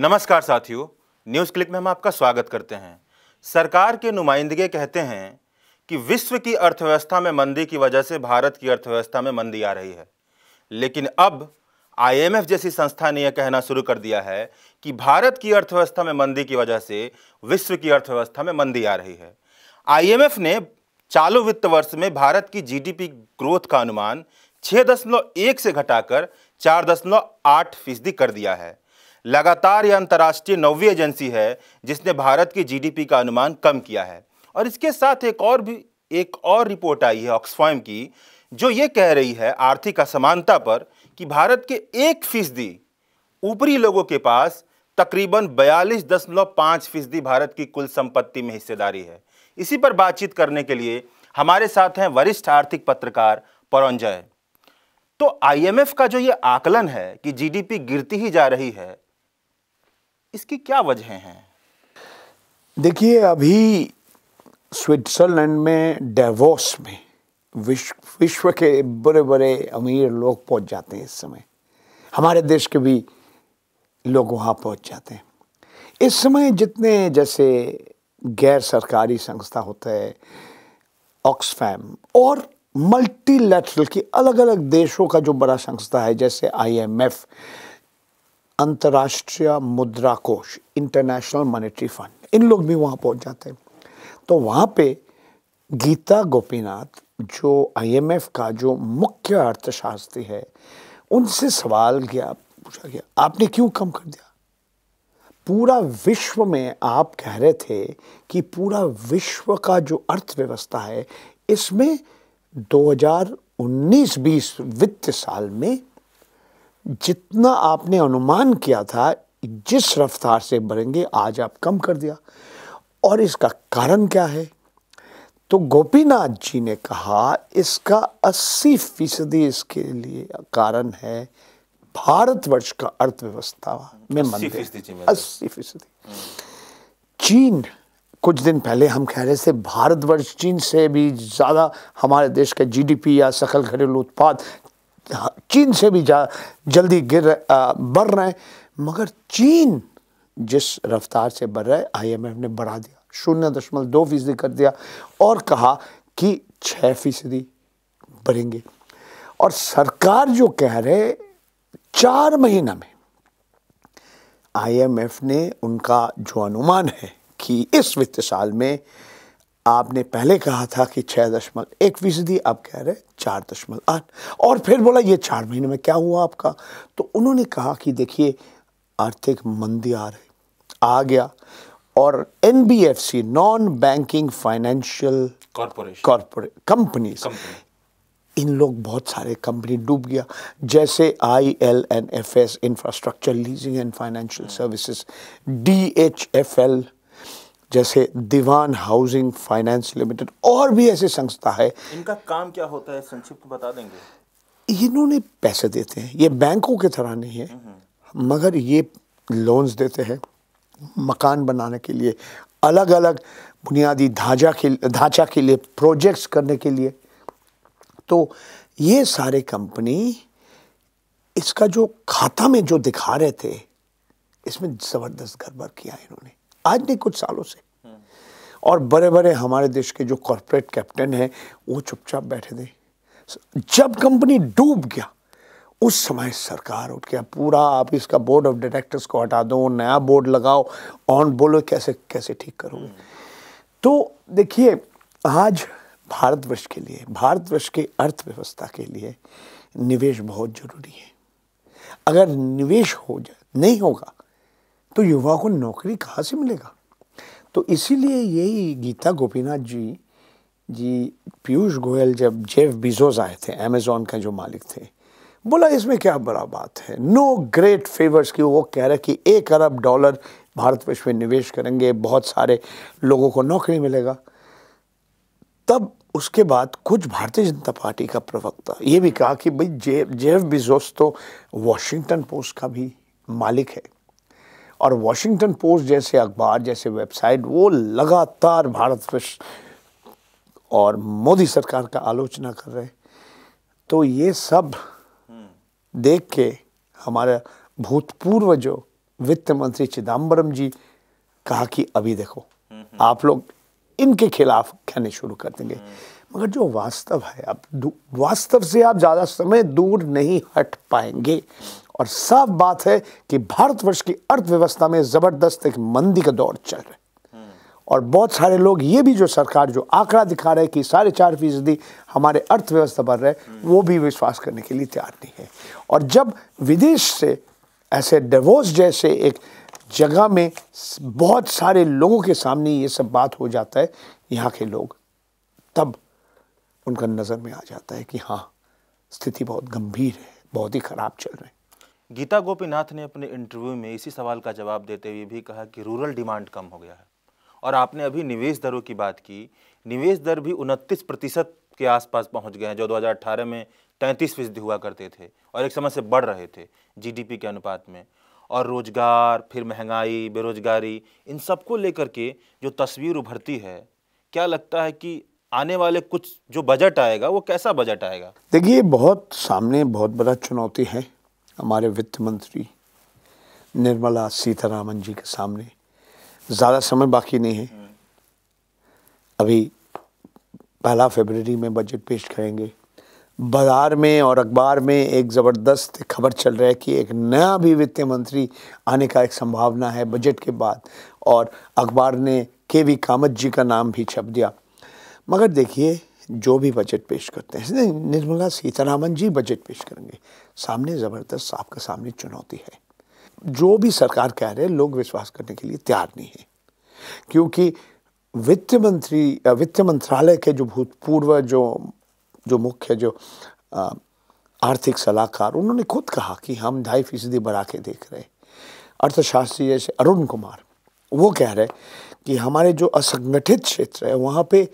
नमस्कार साथियों news click में हम आपका स्वागत करते हैं सरकार के नुमाइंदे कहते हैं कि विश्व की अर्थव्यवस्था में मंदी की वजह से भारत की अर्थव्यवस्था में मंदी आ रही है लेकिन अब आईएमएफ जैसी संस्था ने यह कहना शुरू कर दिया है कि भारत की अर्थव्यवस्था में मंदी की वजह से विश्व की अर्थव्यवस्था में मंदी आ रही है आईएमएफ ने चालू वित्त वर्ष में भारत की जीडीपी ग्रोथ का अनुमान छः से घटाकर चार फीसदी कर दिया है लगातार यह अंतर्राष्ट्रीय नौवीं एजेंसी है जिसने भारत की जीडीपी का अनुमान कम किया है और इसके साथ एक और भी एक और रिपोर्ट आई है ऑक्सफॉर्म की जो ये कह रही है आर्थिक असमानता पर कि भारत के एक फीसदी ऊपरी लोगों के पास तकरीबन बयालीस दशमलव पाँच फीसदी भारत की कुल संपत्ति में हिस्सेदारी है इसी पर बातचीत करने के लिए हमारे साथ हैं वरिष्ठ आर्थिक पत्रकार परंजय तो आईएमएफ का जो ये आकलन है कि जीडीपी गिरती ही जा रही है इसकी क्या वजह हैं देखिए अभी स्विट्जरलैंड में डेवोस में विश्व विश्व के बड़े बड़े अमीर लोग पहुंच जाते हैं इस समय हमारे देश के भी लोग वहाँ पहुंच जाते हैं इस समय जितने जैसे गैर सरकारी संस्था होता है ऑक्सफैम और मल्टीलेटरल की अलग अलग देशों का जो बड़ा संस्था है जैसे आईएमएफ अंतर्राष्ट्रीय मुद्रा कोष इंटरनेशनल मॉनेटरी फंड इन लोग भी वहाँ पहुँच जाते हैं तो वहाँ पे गीता गोपीनाथ जो आईएमएफ का जो मुख्य अर्थशास्त्री है उनसे सवाल गया पूछा गया आपने क्यों कम कर दिया पूरा विश्व में आप कह रहे थे कि पूरा विश्व का जो अर्थव्यवस्था है इसमें 2019-20 वित्त साल में जितना आपने अनुमान किया था जिस रफ्तार से बढ़ेंगे आज आप कम कर दिया और इसका कारण क्या है तो गोपीनाथ जी ने कहा इसका 80 फीसदी इसके लिए कारण है भारतवर्ष का अर्थव्यवस्था में मंदी अस्सी फीसदी चीन कुछ दिन पहले हम कह रहे थे भारतवर्ष चीन से भी ज़्यादा हमारे देश का जीडीपी या सकल घरेलू उत्पाद हाँ, चीन से भी जा जल्दी गिर आ, बढ़ रहे हैं मगर चीन जिस रफ्तार से बढ़ रहा है आईएमएफ ने बढ़ा दिया शून्य दशमलव दो फीसदी कर दिया और कहा कि छः फीसदी बढ़ेंगे और सरकार जो कह रहे चार महीना में आईएमएफ ने उनका जो अनुमान है कि इस वित्त साल में आपने पहले कहा था कि छः दशमलव एक फीसदी आप कह रहे चार दशमलव आठ और फिर बोला ये चार महीने में क्या हुआ आपका तो उन्होंने कहा कि देखिए आर्थिक मंदी आ रही आ गया और N B F C non banking financial corporate companies इन लोग बहुत सारे कंपनी डूब गया जैसे I L and F S infrastructure leasing and financial services D H F L जैसे दीवान हाउसिंग फाइनेंस लिमिटेड और भी ऐसे संस्था है इनका काम क्या होता है संक्षिप्त बता देंगे इन्होंने पैसे देते हैं ये बैंकों की तरह नहीं है हम्म, हम्म। मगर ये लोन्स देते हैं मकान बनाने के लिए अलग अलग बुनियादी ढांचा के ढांचा के लिए प्रोजेक्ट्स करने के लिए तो ये सारे कंपनी इसका जो खाता में जो दिखा रहे थे इसमें ज़बरदस्त गड़बड़ किया इन्होंने आज नहीं कुछ सालों से और बड़े बड़े हमारे देश के जो कॉरपोरेट कैप्टन हैं वो चुपचाप बैठे थे जब कंपनी डूब गया उस समय सरकार उठ गया पूरा आप इसका बोर्ड ऑफ डायरेक्टर्स को हटा दो नया बोर्ड लगाओ ऑन बोलो कैसे कैसे ठीक करोगे तो देखिए आज भारतवर्ष के लिए भारतवर्ष के अर्थव्यवस्था के लिए निवेश बहुत जरूरी है अगर निवेश हो जाए नहीं होगा तो युवा को नौकरी कहाँ से मिलेगा तो इसीलिए यही गीता गोपीनाथ जी जी पीयूष गोयल जब जेफ बिजोस आए थे अमेजोन का जो मालिक थे बोला इसमें क्या बड़ा बात है नो ग्रेट फेवर्स की वो कह रहे कि एक अरब डॉलर भारतवर्ष में निवेश करेंगे बहुत सारे लोगों को नौकरी मिलेगा तब उसके बाद कुछ भारतीय जनता पार्टी का प्रवक्ता ये भी कहा कि भाई जे जेफ बिजोस तो वॉशिंगटन पोस्ट का भी मालिक है और वाशिंगटन पोस्ट जैसे अखबार जैसे वेबसाइट वो लगातार भारत और मोदी सरकार का आलोचना कर रहे तो ये सब देख के हमारा भूतपूर्व जो वित्त मंत्री चिदम्बरम जी कहा कि अभी देखो आप लोग इनके खिलाफ कहने शुरू कर देंगे मगर जो वास्तव है अब वास्तव से आप ज़्यादा समय दूर नहीं हट पाएंगे और साफ बात है कि भारतवर्ष की अर्थव्यवस्था में ज़बरदस्त एक मंदी का दौर चल रहा है और बहुत सारे लोग ये भी जो सरकार जो आंकड़ा दिखा रहे हैं कि साढ़े चार फीसदी हमारे अर्थव्यवस्था पर रहे वो भी विश्वास करने के लिए तैयार नहीं है और जब विदेश से ऐसे डेवोस जैसे एक जगह में बहुत सारे लोगों के सामने ये सब बात हो जाता है यहाँ के लोग तब उनका नज़र में आ जाता है कि हाँ स्थिति बहुत गंभीर है बहुत ही ख़राब चल रही है गीता गोपीनाथ ने अपने इंटरव्यू में इसी सवाल का जवाब देते हुए भी कहा कि रूरल डिमांड कम हो गया है और आपने अभी निवेश दरों की बात की निवेश दर भी उनतीस प्रतिशत के आसपास पहुंच गए हैं जो 2018 में तैंतीस फीसदी हुआ करते थे और एक समय से बढ़ रहे थे जीडीपी के अनुपात में और रोजगार फिर महंगाई बेरोजगारी इन सबको लेकर के जो तस्वीर उभरती है क्या लगता है कि आने वाले कुछ जो बजट आएगा वो कैसा बजट आएगा देखिए बहुत सामने बहुत बड़ा चुनौती है हमारे वित्त मंत्री निर्मला सीतारामन जी के सामने ज़्यादा समय बाकी नहीं है अभी पहला फरवरी में बजट पेश करेंगे बाजार में और अखबार में एक ज़बरदस्त खबर चल रहा है कि एक नया भी वित्त मंत्री आने का एक संभावना है बजट के बाद और अखबार ने के वी कामत जी का नाम भी छप दिया मगर देखिए जो भी बजट पेश करते हैं निर्मला सीतारामन जी बजट पेश करेंगे सामने ज़बरदस्त आपका सामने चुनौती है जो भी सरकार कह रहे हैं लोग विश्वास करने के लिए तैयार नहीं है क्योंकि वित्त मंत्री वित्त मंत्रालय के जो भूतपूर्व जो जो मुख्य जो आर्थिक सलाहकार उन्होंने खुद कहा कि हम ढाई फीसदी बढ़ा के देख रहे अर्थशास्त्री जैसे अरुण कुमार वो कह रहे कि हमारे जो असंगठित क्षेत्र है वहाँ पे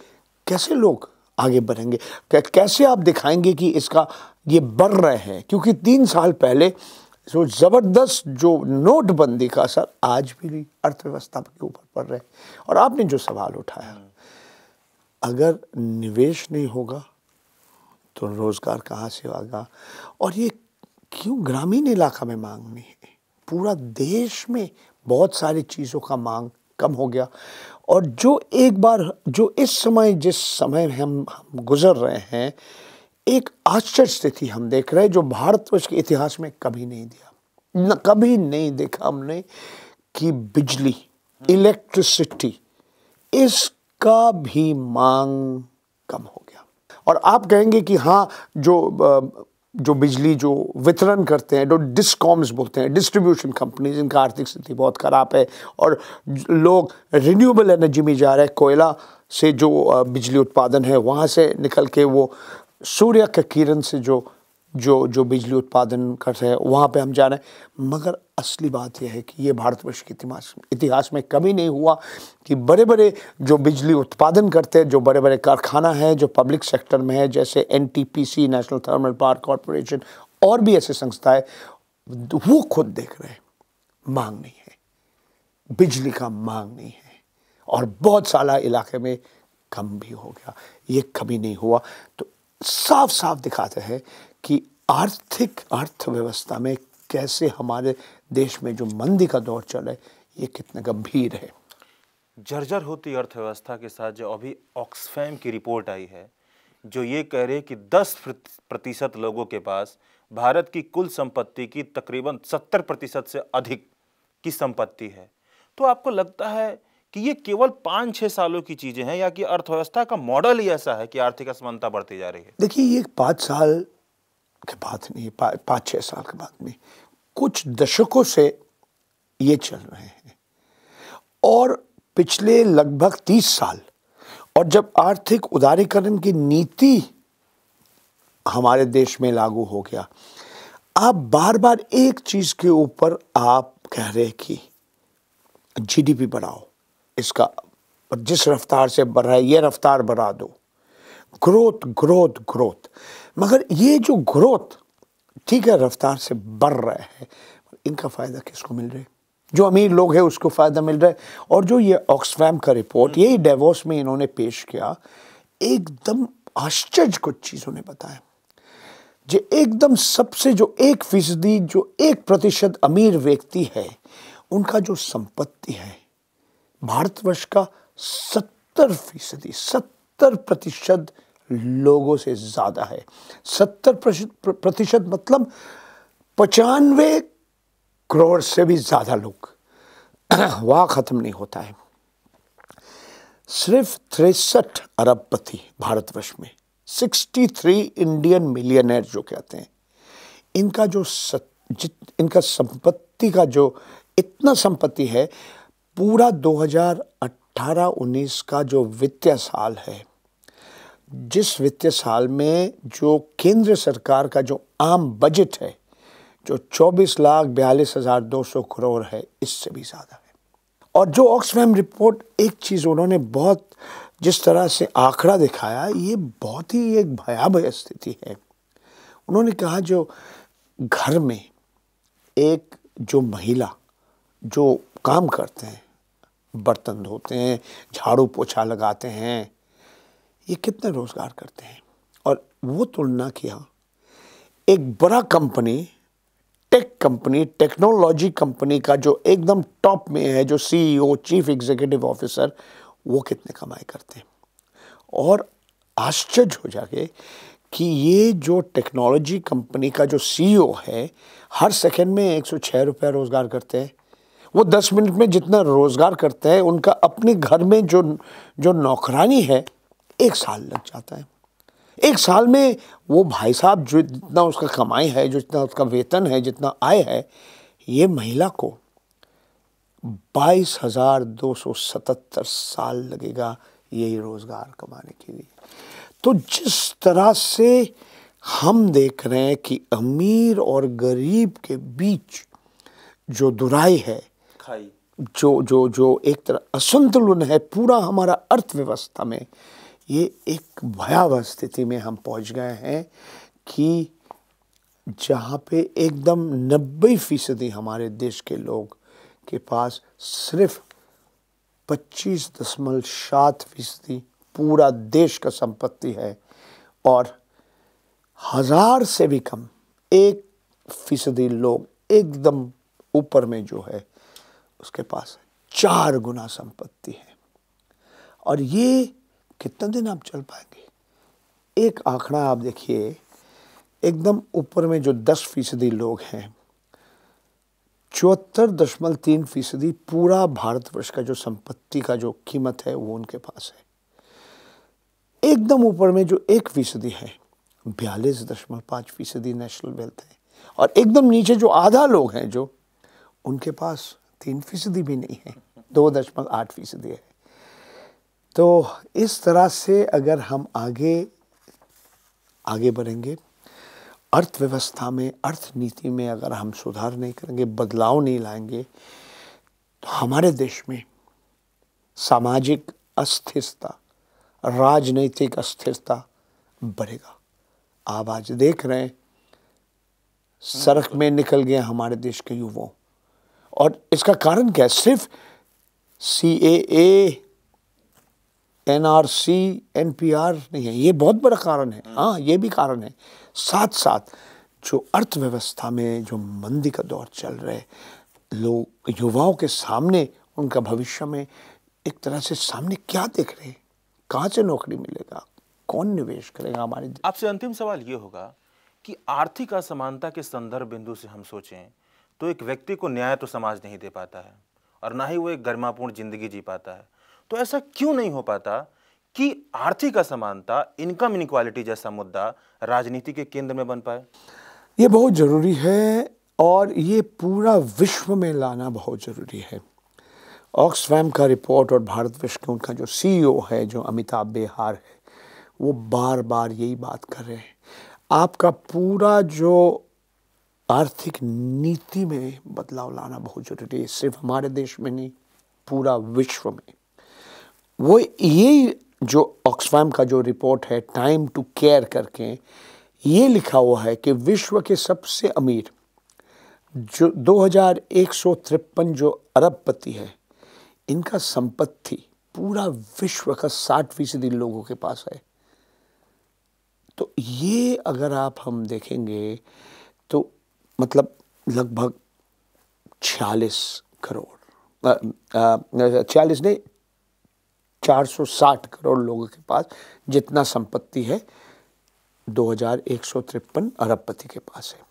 कैसे लोग आगे बढ़ेंगे कैसे आप दिखाएंगे कि इसका ये बढ़ रहे हैं क्योंकि तीन साल पहले जो ज़बरदस्त जो नोटबंदी का असर आज भी अर्थव्यवस्था के ऊपर पड़ रहा है और आपने जो सवाल उठाया अगर निवेश नहीं होगा तो रोज़गार कहाँ से आएगा और ये क्यों ग्रामीण इलाका में मांग नहीं है पूरा देश में बहुत सारी चीज़ों का मांग कम हो गया और जो एक बार जो इस समय जिस समय हम, हम गुजर रहे हैं एक आश्चर्य स्थिति हम देख रहे हैं जो भारतवर्ष के इतिहास में कभी नहीं दिया न कभी नहीं देखा हमने कि बिजली इलेक्ट्रिसिटी इसका भी मांग कम हो गया और आप कहेंगे कि हाँ जो जो बिजली जो वितरण करते हैं जो डिस्कॉम्स बोलते हैं डिस्ट्रीब्यूशन कंपनीज इनका आर्थिक स्थिति बहुत ख़राब है और लोग रिन्यूएबल एनर्जी में जा रहे हैं कोयला से जो बिजली उत्पादन है वहाँ से निकल के वो सूर्य के किरण से जो जो जो बिजली उत्पादन कर रहे हैं वहाँ पे हम जा रहे हैं मगर असली बात यह है कि ये भारतवर्ष के इतिहास इतिहास में कभी नहीं हुआ कि बड़े बड़े जो बिजली उत्पादन करते हैं जो बड़े बड़े कारखाना हैं जो पब्लिक सेक्टर में है जैसे N national thermal power corporation और भी ऐसे संस्थाएं वो खुद देख रहे हैं मांग नहीं है बिजली का मांग नहीं है और बहुत सारा इलाके में कम भी हो गया ये कभी नहीं हुआ तो साफ साफ दिखाते हैं कि आर्थिक अर्थव्यवस्था में कैसे हमारे देश में जो मंदी का दौर चल रहा है ये कितना गंभीर है जर्जर होती अर्थव्यवस्था के साथ जो अभी ऑक्सफैम की रिपोर्ट आई है जो ये कह रहे कि 10 प्रतिशत लोगों के पास भारत की कुल संपत्ति की तकरीबन 70 प्रतिशत से अधिक की संपत्ति है तो आपको लगता है कि ये केवल पाँच छः सालों की चीज़ें हैं या कि अर्थव्यवस्था का मॉडल ही ऐसा है कि आर्थिक असमानता बढ़ती जा रही है देखिए ये पाँच साल के बाद नहीं पाँच छः साल के बाद नहीं कुछ दशकों से ये चल रहे हैं और पिछले लगभग तीस साल और जब आर्थिक उदारीकरण की नीति हमारे देश में लागू हो गया आप बार बार एक चीज़ के ऊपर आप कह रहे कि जीडीपी बढ़ाओ इसका जिस रफ्तार से बढ़ रहा है ये रफ्तार बढ़ा दो ग्रोथ ग्रोथ ग्रोथ मगर ये जो ग्रोथ ठीक है रफ्तार से बढ़ रहा है इनका फ़ायदा किसको मिल रहा है जो अमीर लोग हैं उसको फ़ायदा मिल रहा है और जो ये ऑक्सफैम का रिपोर्ट हम्म। यही डेवोस में इन्होंने पेश किया एकदम आश्चर्य कुछ चीज़ों ने बताया जो एकदम सबसे जो एक फीसदी जो एक प्रतिशत अमीर व्यक्ति है उनका जो संपत्ति है भारतवर्ष का सत्तर फीसदी सत्तर सत्तर प्रतिशत लोगों से ज़्यादा है सत्तर प्रतिशत मतलब पचानवे करोड़ से भी ज़्यादा लोग वहां ख़त्म नहीं होता है सिर्फ तिरसठ अरबपति भारतवर्ष में 63 इंडियन मिलियनर जो कहते हैं इनका जो सत, जित इनका संपत्ति का जो इतना संपत्ति है पूरा अट्ठारह उन्नीस का जो वित्तीय साल है जिस वित्तीय साल में जो केंद्र सरकार का जो आम बजट है जो चौबीस लाख बयालीस हज़ार दो सौ करोड़ है इससे भी ज़्यादा है और जो ऑक्सफैम रिपोर्ट एक चीज़ उन्होंने बहुत जिस तरह से आंकड़ा दिखाया ये बहुत ही एक भयावह स्थिति है उन्होंने कहा जो घर में एक जो महिला जो काम करते हैं बर्तन धोते हैं झाड़ू पोछा लगाते हैं ये कितने रोज़गार करते हैं और वो तुलना किया हाँ, एक बड़ा company tech company technology company का जो एकदम टॉप में है जो सीईओ चीफ एग्जीक्यूटिव ऑफिसर वो कितने कमाई करते हैं और आश्चर्य हो जाके कि ये जो टेक्नोलॉजी कंपनी का जो सीईओ e है हर सेकंड में एक सौ छः रुपया रोज़गार करते हैं वो दस मिनट में जितना रोज़गार करते हैं उनका अपने घर में जो जो नौकरानी है एक साल लग जाता है एक साल में वो भाई साहब जो जितना उसका कमाई है जो जितना उसका वेतन है जितना आय है ये महिला को बाईस हज़ार दो सौ सतहत्तर साल लगेगा यही रोज़गार कमाने के लिए तो जिस तरह से हम देख रहे हैं कि अमीर और गरीब के बीच जो दुराई है खाई जो जो जो एक तरह असंतुलन है पूरा हमारा अर्थव्यवस्था में ये एक भयावह स्थिति में हम पहुंच गए हैं कि जहाँ पे एकदम नब्बे फीसदी हमारे देश के लोग के पास सिर्फ पच्चीस दशमलव सात फीसदी पूरा देश का संपत्ति है और हज़ार से भी कम एक फीसदी लोग एकदम ऊपर में जो है उसके पास चार गुना संपत्ति है और ये कितने दिन आप चल पाएंगे एक आंकड़ा आप देखिए एकदम ऊपर में जो दस फीसदी लोग हैं चौहत्तर दशमलव तीन फीसदी पूरा भारतवर्ष का जो संपत्ति का जो कीमत है वो उनके पास है एकदम ऊपर में जो एक फीसदी है बयालीस दशमलव पाँच फीसदी नेशनल वेल्थ है और एकदम नीचे जो आधा लोग हैं जो उनके पास तीन फीसदी भी नहीं है दो दशमलव आठ फीसदी है तो इस तरह से अगर हम आगे आगे बढ़ेंगे अर्थव्यवस्था में अर्थनीति में अगर हम सुधार नहीं करेंगे बदलाव नहीं लाएंगे तो हमारे देश में सामाजिक अस्थिरता राजनीतिक अस्थिरता बढ़ेगा आप आज देख रहे हैं सड़क में निकल गए हमारे देश के युवाओं और इसका कारण क्या है सिर्फ C A N R C N P R नहीं है ये बहुत बड़ा कारण है हम्म। हाँ ये भी कारण है साथ साथ जो अर्थव्यवस्था में जो मंदी का दौर चल रहे लोग युवाओं के सामने उनका भविष्य में एक तरह से सामने क्या देख रहे हैं कहाँ से नौकरी मिलेगा कौन निवेश करेगा हमारे आपसे अंतिम सवाल ये होगा कि आर्थिक असमानता के संदर्भ बिंदु से हम सोचें तो एक व्यक्ति को न्याय तो समाज नहीं दे पाता है और ना ही वो एक गरिमापूर्ण जिंदगी जी पाता है तो ऐसा क्यों नहीं हो पाता कि आर्थिक असमानता इनकम इनक्वालिटी जैसा मुद्दा राजनीति के केंद्र में बन पाए ये बहुत ज़रूरी है और ये पूरा विश्व में लाना बहुत ज़रूरी है ऑक्सफैम का रिपोर्ट और भारतवर्ष के उनका जो सीईओ e है जो अमिताभ बेहार है वो बार बार यही बात कर रहे हैं आपका पूरा जो आर्थिक नीति में बदलाव लाना बहुत जरूरी है सिर्फ हमारे देश में नहीं पूरा विश्व में वो ये जो ऑक्सफैम का जो रिपोर्ट है टाइम टू केयर करके ये लिखा हुआ है कि विश्व के सबसे अमीर जो दो जो अरबपति है इनका संपत्ति पूरा विश्व का साठ फीसदी लोगों के पास है तो ये अगर आप हम देखेंगे मतलब लगभग छियालीस करोड़ छियालीस नहीं चार सौ साठ करोड़ लोगों के पास जितना संपत्ति है दो हजार एक सौ तिरपन अरबपति के पास है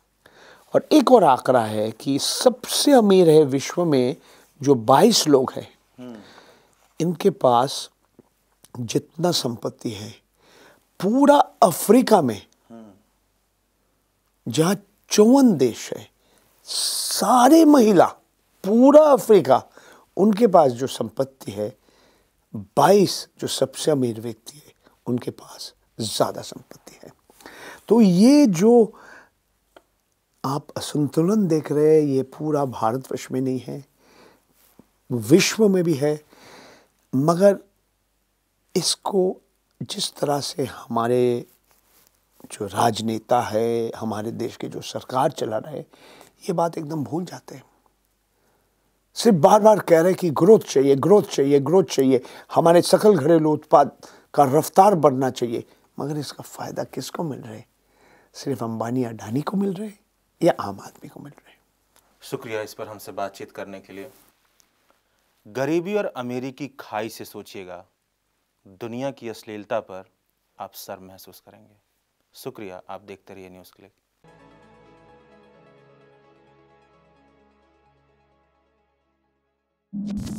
और एक और आंकड़ा है कि सबसे अमीर है विश्व में जो 22 लोग हैं इनके पास जितना संपत्ति है पूरा अफ्रीका में जहाँ चौवन देश है सारे महिला पूरा अफ्रीका उनके पास जो संपत्ति है बाईस जो सबसे अमीर व्यक्ति है उनके पास ज़्यादा संपत्ति है तो ये जो आप असंतुलन देख रहे हैं ये पूरा भारतवर्ष में नहीं है विश्व में भी है मगर इसको जिस तरह से हमारे जो राजनेता है हमारे देश के जो सरकार चला रहे ये बात एकदम भूल जाते हैं सिर्फ बार बार कह रहे हैं कि ग्रोथ चाहिए ग्रोथ चाहिए ग्रोथ चाहिए हमारे सकल घरेलू उत्पाद का रफ्तार बढ़ना चाहिए मगर इसका फ़ायदा किसको मिल रहा है सिर्फ अंबानी अडानी को मिल रहे या आम आदमी को मिल रहे शुक्रिया इस पर हमसे बातचीत करने के लिए गरीबी और अमीरी की खाई से सोचिएगा दुनिया की अश्लीलता पर आप सर महसूस करेंगे शुक्रिया आप देखते रहिए न्यूज़ क्लिक you